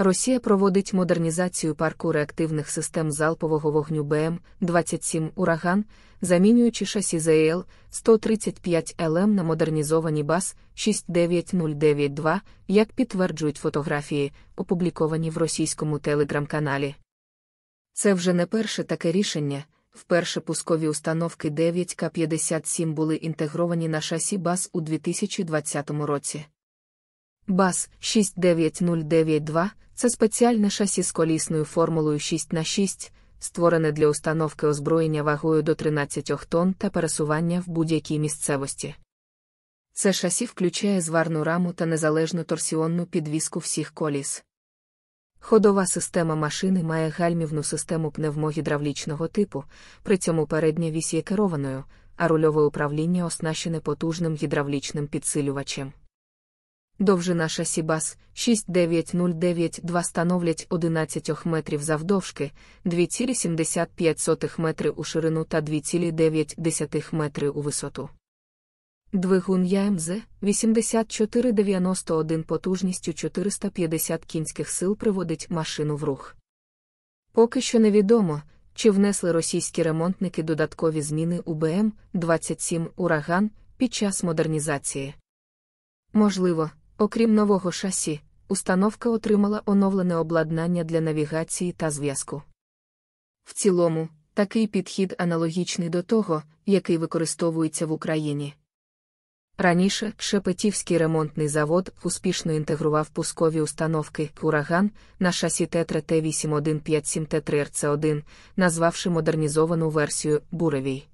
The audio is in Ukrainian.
Росія проводить модернізацію парку реактивних систем залпового вогню БМ-27 ураган, замінюючи шасі ЗЛ 135 лм на модернізовані баз 69092, як підтверджують фотографії, опубліковані в російському телеграм-каналі. Це вже не перше таке рішення. Вперше пускові установки 9К-57 були інтегровані на шасі баз у 2020 році. БАЗ 69092 це спеціальне шасі з колісною формулою 6х6, створене для установки озброєння вагою до 13 тонн та пересування в будь-якій місцевості. Це шасі включає зварну раму та незалежну торсіонну підвіску всіх коліс. Ходова система машини має гальмівну систему пневмогідравлічного типу, при цьому передня вісь є керованою, а рульове управління оснащене потужним гідравлічним підсилювачем довжина шасі бас 69092 становлять 11 метрів завдовжки, 2,75 метри у ширину та 2,9 метри у висоту. Двигун ЯМЗ 8491 потужністю 450 кінських сил приводить машину в рух. Поки що невідомо, чи внесли російські ремонтники додаткові зміни у БМ-27 ураган під час модернізації. Можливо, Окрім нового шасі, установка отримала оновлене обладнання для навігації та зв'язку. В цілому, такий підхід аналогічний до того, який використовується в Україні. Раніше Шепетівський ремонтний завод успішно інтегрував пускові установки ураган на шасі Тетра Т8157 Т3 РЦ1, назвавши модернізовану версію Буревій.